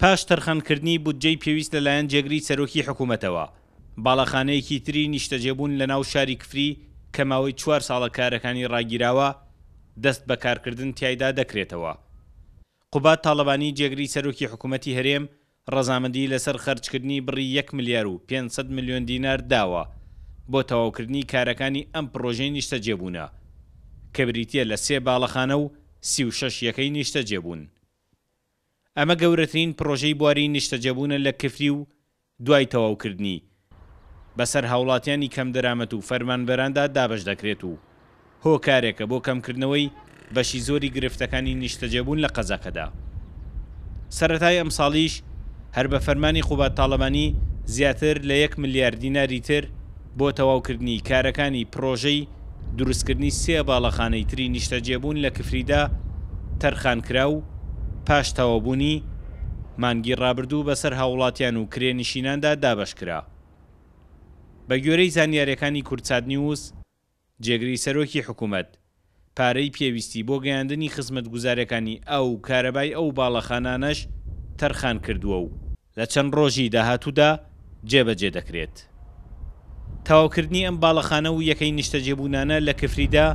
پاش تەرخەنکردنی بودجەی پێویست لەلایەن جێگری سەرۆکی حکوومەتەوە باڵەخانەیەکی تری نیشتەجێبوون لە ناو شاری کفری کە ماوەی چوار ساڵە کارەکانی ڕاگیراوە دەست بەکارکردن تایدا دەکرێتەوە قوبات تاالبانی جێگری سەرۆکی حکوومەتی هەرێم ڕەزامەندی لەسەر خەرچکردنی بڕی 1 ملیار و 500 میلیۆن دینار داوە بۆ تەواوکردنی کارەکانی ئەم پرۆژەی نیشتە جێبوونە کە بریتە لە سێ باڵەخانە و سی و شەش یەکەی نیشتە جێبوون ئەمە گەورەترین پرۆژەی بواری نیشتەجەبوونە لە کفری و دوای تەواوکردنی بەسەر هاوڵاتیانی کەم دەرامەت و فەرمانبەراندا دابش دەکرێت و هۆکارێکە بۆ کەمکردنەوەی بەشی زۆری گرفتەکانی نیشتەجێبوون لە قەزەکەدا سەتای ئەم ساڵیش هەر بە فەرمانی خوبات تاالبانی زیاتر لە 1 ملیار دیناری تر بۆ تەواوکردنی کارەکانی پرۆژەی دروستکردنی سێ باڵەخانەی تری نیشتەجێبوون لە کفریدا تەرخانکرا و پاش تەوابوونی مانگی ڕابردوو بەسەر هاوڵاتیان و کرێنشیناندا دابشکرا. بە گوێرەی زانیارەکانی کورتساد نیوز جێگری سەرۆکی حکوومەت پارەی پێویستی بۆ گەیاندنی خزمەت گوزارەکانی ئەو کارەبای ئەو باڵەخانانەش تەرخان کردووە و لە چەند ڕۆژی داهاتوودا جێبەجێ دەکرێت. تاواکردنی ئەم باڵەخانە و یەکەی نیشتەجێبوونانە لە کفریدا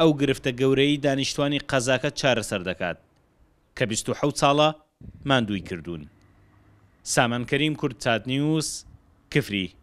ئەو گرفتە گەورەی دانیشتوانی قەزاکە چارەسەر دەکات. کە 26 ساڵە ماندووی کردوون سامانکەریم کورد چادنیوس کفری